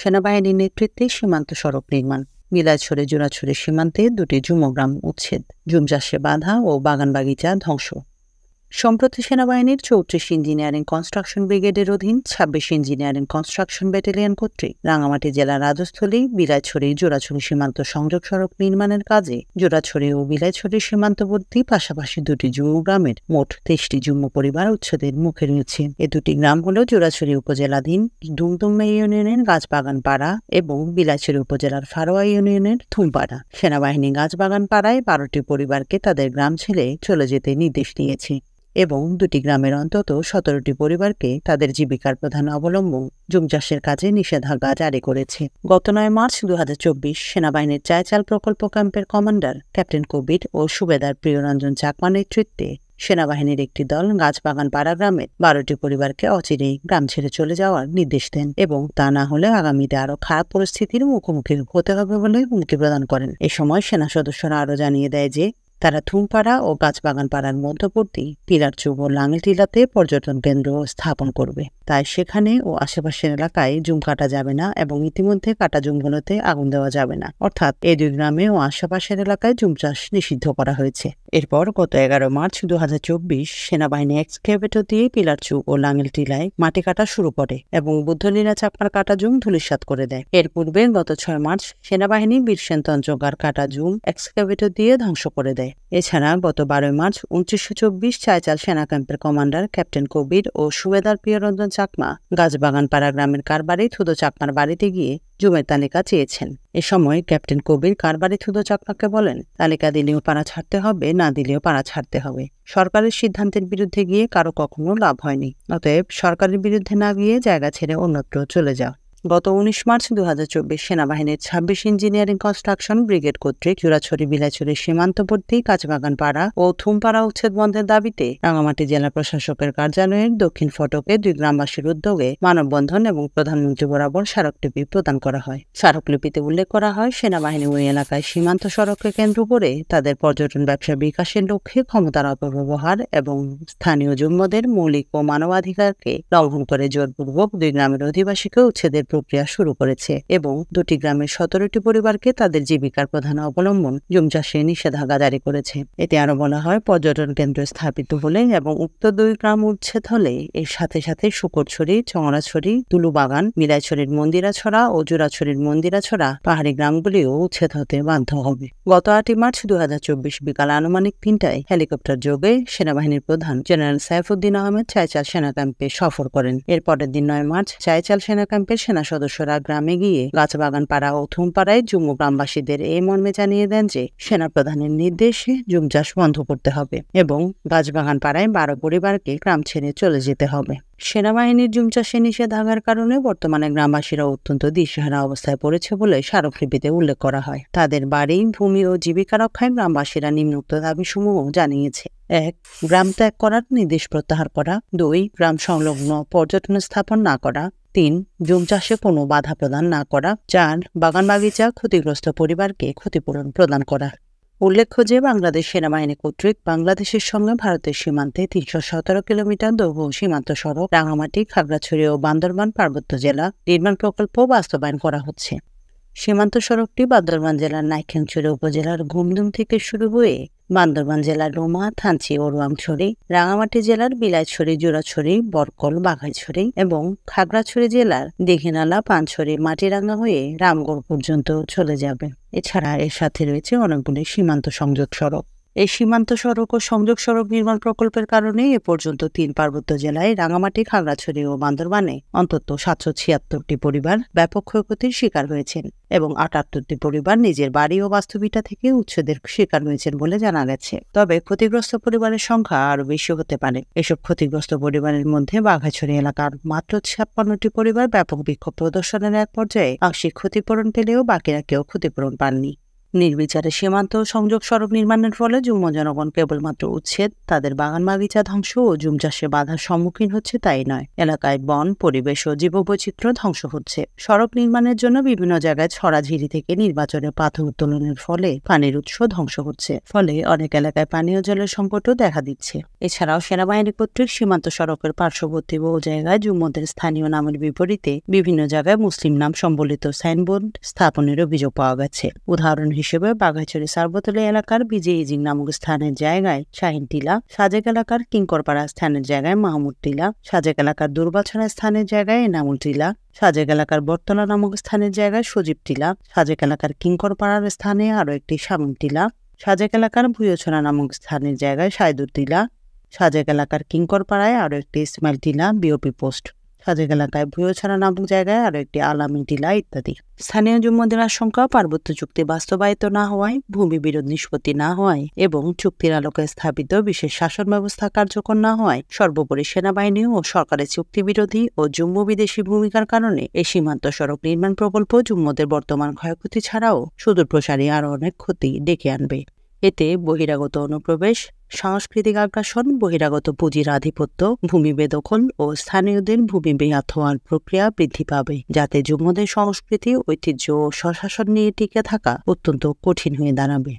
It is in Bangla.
সেনাবাহিনীর নেতৃত্বে সীমান্ত সড়ক নির্মাণ মিলাছড়ে জোড়াছড়ে সীমান্তে দুটি জুমগ্রাম উচ্ছেদ জুম চাষে বাধা ও বাগানবাগিচা ধ্বংস সম্প্রতি সেনাবাহিনীর চৌত্রিশ ইঞ্জিনিয়ারিং কনস্ট্রাকশন ব্রিগেডের অধীন ছাব্বিশ ইঞ্জিনিয়ারিং কনস্ট্রাকশন ব্যাটালিয়ন কর্তৃক রাঙামাটি জেলার রাজস্থলী বিলাইছড়ি জোড়াছড়ি সীমান্ত সংযোগ সড়ক নির্মাণের কাজে জোড়াছড়ি ও বিলাইছড়ি সীমান্তবর্তী পাশাপাশি দুটি যুব গ্রামের মোট তেইশটি যুগ্ম পরিবার উচ্ছেদের মুখে রয়েছে এ দুটি গ্রাম হল জোড়াছড়ি উপজেলাধীন ডুমদুমা ইউনিয়নের গাছবাগান পাড়া এবং বিলাইছড়ি উপজেলার ফারোয়া ইউনিয়নের থুমপাড়া সেনাবাহিনী গাছবাগান পাড়ায় বারোটি পরিবারকে তাদের গ্রাম ছেড়ে চলে যেতে নির্দেশ দিয়েছে এবং দুটি গ্রামের অন্তত সতেরোটি পরিবারকে তাদের জীবিকার প্রধান অবলম্বন জুম চাষের কাজে নিষেধাজ্ঞা জারি করেছে গত নয় মার্চ দু সেনাবাহিনীর চায়চাল প্রকল্প ক্যাম্পের কমান্ডার ক্যাপ্টেন কোভিড ও সুবেদার প্রিয়রঞ্জন চাকমা নেতৃত্বে সেনাবাহিনীর একটি দল গাছবাগান পাড়া গ্রামের বারোটি পরিবারকে অচিরেই গ্রাম ছেড়ে চলে যাওয়ার নির্দেশ দেন এবং তা না হলে আগামীতে আরও খারাপ পরিস্থিতির মুখোমুখি হতে হবে বলে হুমকি প্রদান করেন এ সময় সেনা সদস্যরা আরও জানিয়ে দেয় যে তারা থুমপাড়া ও পাড়ার মধ্যবর্তী পিলারচুব ও টিলাতে পর্যটন কেন্দ্র স্থাপন করবে তাই সেখানে ও আশেপাশের এলাকায় জুম কাটা যাবে না এবং ইতিমধ্যে কাটা জুমগুলোতে আগুন দেওয়া যাবে না অর্থাৎ এই দুই গ্রামে ও আশেপাশের এলাকায় জুম চাষ নিষিদ্ধ করা হয়েছে এরপর গত এগারো মার্চ দু হাজার চব্বিশ সেনাবাহিনী এক্সকেভেটর দিয়ে পিলারচুক ও লাঙ্গেল টিলায় মাটি কাটা শুরু করে এবং বুদ্ধলীলা চাকমার কাটা জুম ধুলিসাত করে দেয় এর পূর্বে গত ছয় মার্চ সেনাবাহিনী বীরসেনতঞ্চকার কাটা জুম এক্সকেভেটর দিয়ে ধ্বংস করে দেয় এছাড়া গত বারোই মার্চ উনত্রিশশো চব্বিশ চায়চাল সেনা ক্যাম্পের কমান্ডার ক্যাপ্টেন কবির ও সুবেদার প্রিয়রঞ্জন চাকমা গাছবাগান পাড়া গ্রামের কারবারে থুদো চাকমার বাড়িতে গিয়ে জুমের তালিকা চেয়েছেন এ সময় ক্যাপ্টেন কবির কারবারে থুদো চাকমাকে বলেন তালিকা দিলেও পাড়া ছাড়তে হবে না দিলেও পাড়া ছাড়তে হবে সরকারের সিদ্ধান্তের বিরুদ্ধে গিয়ে কারো কখনো লাভ হয়নি অতএব সরকারের বিরুদ্ধে না গিয়ে জায়গা ছেড়ে অন্যত্র চলে যাও গত উনিশ মার্চ দু সেনাবাহিনীর ছাব্বিশ ইঞ্জিনিয়ারিং কনস্ট্রাকশন ব্রিগেড কর্তৃক চুরাছড়ি বিলাছড়ি সীমান্তবর্তী কাঁচবাগান পাড়া ও থুমপাড়া উচ্ছেদ বন্ধের দাবিতে রাঙামাটি জেলা প্রশাসকের কার্যালয়ের দক্ষিণ ফটকে দুই গ্রামবাসীর উদ্যোগে মানববন্ধন এবং প্রধানমন্ত্রী বরাবর স্মারকলিপি প্রদান করা হয় স্মারকলিপিতে উল্লেখ করা হয় সেনাবাহিনী ওই এলাকায় সীমান্ত সড়ককে কেন্দ্র করে তাদের পর্যটন ব্যবসা বিকাশের লক্ষ্যে ক্ষমতার অপব্যবহার এবং স্থানীয় জুম্মদের মৌলিক ও মানবাধিকারকে লঙ্ঘন করে জোরপূর্বক দুই গ্রামের অধিবাসীকে উচ্ছেদের প্রক্রিয়া শুরু করেছে এবং দুটি গ্রামের সতেরোটি পরিবারকে তাদের জীবিকার প্রধান অবলম্বন জুম চাষে নিষেধাজ্ঞা জারি করেছে এতে আরো বলা হয় পর্যটন কেন্দ্র স্থাপিত হলে এবং উক্ত দুই গ্রাম উচ্ছেদ হলে এর সাথে সাথে শুকরছড়ি চংড়াছড়ি তুলুবাগান মিলাইছড়ির মন্দিরাছড়া ও জোড়াছড়ির মন্দিরাছড়া পাহাড়ি গ্রামগুলিও উচ্ছেদ হতে বাধ্য হবে গত আটই মার্চ দু বিকাল আনুমানিক তিনটায় হেলিকপ্টার যোগে সেনাবাহিনীর প্রধান জেনারেল সাইফুদ্দিন আহমেদ চায়চাল সেনা ক্যাম্পে সফর করেন এরপরের দিন নয় মার্চ চায়চাল সেনা ক্যাম্পে সেনা থানা সদস্যরা গ্রামে গিয়ে গাছবাগান পাড়া ও থুমপাড়ায় জুমু গ্রামবাসীদের এই মর্মে জানিয়ে দেন যে সেনা প্রধানের নির্দেশে জুম চাষ বন্ধ করতে হবে এবং গাছবাগান পাড়ায় বারো পরিবারকে গ্রাম ছেড়ে চলে যেতে হবে সেনাবাহিনীর জুম চাষে নিষেধাজ্ঞার কারণে বর্তমানে গ্রামবাসীরা অত্যন্ত দিশহারা অবস্থায় পড়েছে বলে স্মারকলিপিতে উল্লেখ করা হয় তাদের বাড়ি ভূমি ও জীবিকা রক্ষায় গ্রামবাসীরা নিম্নোক্ত দাবিসমূহ জানিয়েছে এক গ্রাম ত্যাগ করার নির্দেশ প্রত্যাহার করা দুই গ্রাম সংলগ্ন পর্যটন স্থাপন না করা তিন জুম চাষে কোনো বাধা প্রদান না করা চার বাগান বাগিচা ক্ষতিগ্রস্ত পরিবারকে ক্ষতিপূরণ প্রদান করা উল্লেখ্য যে বাংলাদেশ সেনাবাহিনী কর্তৃক বাংলাদেশের সঙ্গে ভারতের সীমান্তে তিনশো সতেরো কিলোমিটার দৈর্ঘ্য সীমান্ত সড়ক রাঙামাটি খাগড়াছড়ি ও বান্দরবান পার্বত্য জেলা নির্মাণ প্রকল্প বাস্তবায়ন করা হচ্ছে সীমান্ত সড়কটি বান্দরবান জেলার নাইখাংছড়ি উপজেলার ঘুমদুম থেকে শুরু হয়ে বান্দরবান জেলার রোমা থানচি ও রোয়াংছড়ি রাঙামাটি জেলার বিলাইছড়ি জোড়াছড়ি বরকল বাঘাইছড়ি এবং খাগড়াছড়ি জেলার দীঘিনালা পানছড়ি মাটিরাঙ্গা হয়ে রামগড় পর্যন্ত চলে যাবে এছাড়া এর সাথে রয়েছে অনেকগুলি সীমান্ত সংযোগ সড়ক এই সীমান্ত সড়ক ও সংযোগ সড়ক নির্মাণ প্রকল্পের কারণে এ পর্যন্ত তিন পার্বত্য জেলায় রাঙামাটি খাগড়াছড়ি ও বান্দরবানে অন্তত সাতশো ছিয়াত্তরটি পরিবার ব্যাপক ক্ষয়ক্ষতির শিকার হয়েছেন এবং আটাত্তরটি পরিবার নিজের বাড়ি ও বাস্তবিটা থেকে উচ্ছেদের শিকার হয়েছেন বলে জানা গেছে তবে ক্ষতিগ্রস্ত পরিবারের সংখ্যা আরও বেশি হতে পারে এসব ক্ষতিগ্রস্ত পরিবারের মধ্যে বাঘাছড়ি এলাকার মাত্র ছাপ্পান্নটি পরিবার ব্যাপক বিক্ষোভ প্রদর্শনের এক পর্যায়ে আংশিক ক্ষতিপূরণ পেলেও বাকিরা কেউ ক্ষতিপূরণ পাননি নির্বিচারে সীমান্ত সংযোগ সড়ক নির্মাণের ফলে যুগ্ম জনগণ কেবলমাত্র উচ্ছেদ তাদের বাগান বাগিচা ধ্বংস ও জুম চাষে বাধার সম্মুখীন হচ্ছে তাই নয় এলাকায় বন পরিবেশ ও জীববৈচিত্র্য ধ্বংস হচ্ছে সড়ক নির্মাণের জন্য বিভিন্ন জায়গায় ছড়াঝিরি থেকে নির্বাচনে পাথর উত্তোলনের ফলে পানির উৎস ধ্বংস হচ্ছে ফলে অনেক এলাকায় পানীয় জলের সংকটও দেখা দিচ্ছে এছাড়াও সেনাবাহিনী কর্তৃক সীমান্ত সড়কের পার্শ্ববর্তী বহু জায়গায় যুগ্মদের স্থানীয় নামের বিপরীতে বিভিন্ন জায়গায় মুসলিম নাম সম্বলিত সাইনবোর্ড স্থাপনের অভিযোগ পাওয়া গেছে উদাহরণ হিসেবে বাঘাছড়ি সার্বতলী এলাকার বিজে ইজিং নামক স্থানের জায়গায় শাহিন টিলা সাজেক এলাকার কিঙ্করপাড়া স্থানের জায়গায় মাহমুদ টিলা সাজেক এলাকার দুর্বাছড়া স্থানের জায়গায় এনামুল টিলা সাজেক এলাকার বর্তলা নামক স্থানের জায়গায় সজীব টিলা সাজেক এলাকার কিঙ্করপাড়ার স্থানে আরও একটি শামুন টিলা সাজেক এলাকার ভূয়ছড়া নামক স্থানের জায়গায় সাইদুর টিলা সাজেক এলাকার কিঙ্করপাড়ায় আরও একটি ইসমাইল টিলা বিওপি পোস্ট সাজেক এলাকায় ছাড়া নামক জায়গায় আরও একটি আলামী টিলা ইত্যাদি স্থানীয় জুম্মদের আশঙ্কা পার্বত্য চুক্তি বাস্তবায়িত না হওয়ায় ভূমি বিরোধ নিষ্পত্তি না হওয়ায় এবং চুক্তির আলোকে স্থাপিত বিশেষ শাসন ব্যবস্থা কার্যকর না হওয়ায় সর্বোপরি সেনাবাহিনী ও সরকারের চুক্তি বিরোধী ও জুম্মু বিদেশি ভূমিকার কারণে এই সীমান্ত সড়ক নির্মাণ প্রকল্প জুম্মদের বর্তমান ক্ষয়ক্ষতি ছাড়াও সুদূর প্রসারী আরও অনেক ক্ষতি ডেকে আনবে এতে বহিরাগত অনুপ্রবেশ সাংস্কৃতিক আগ্রাসন বহিরাগত পুঁজির আধিপত্য ভূমি বেদখল ও স্থানীয়দের ভূমি বেয়াত হওয়ার প্রক্রিয়া বৃদ্ধি পাবে যাতে যুবদের সংস্কৃতি ঐতিহ্য ও স্বশাসন নিয়ে টিকে থাকা অত্যন্ত কঠিন হয়ে দাঁড়াবে